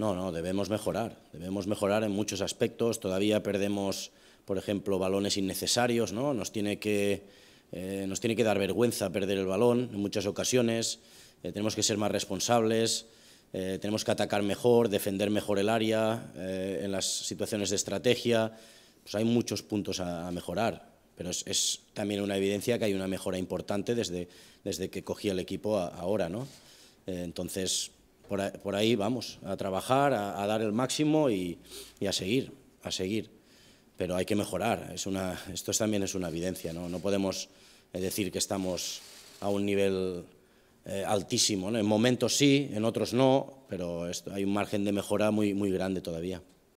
No, no, debemos mejorar, debemos mejorar en muchos aspectos, todavía perdemos, por ejemplo, balones innecesarios, ¿no? Nos tiene que, eh, nos tiene que dar vergüenza perder el balón en muchas ocasiones, eh, tenemos que ser más responsables, eh, tenemos que atacar mejor, defender mejor el área, en las situaciones de estrategia, pues hay muchos puntos a, mejorar, pero es, también una evidencia que hay una mejora importante desde, desde que cogí el equipo ahora, ¿no? entonces, por, ahí, vamos, a trabajar, a, dar el máximo y, a seguir, a seguir. Pero hay que mejorar, es esto también es una evidencia, ¿no? podemos eh, decir que estamos a un nivel eh, altísimo, en momentos sí, en otros no, pero hay un margen de mejora muy, muy grande todavía.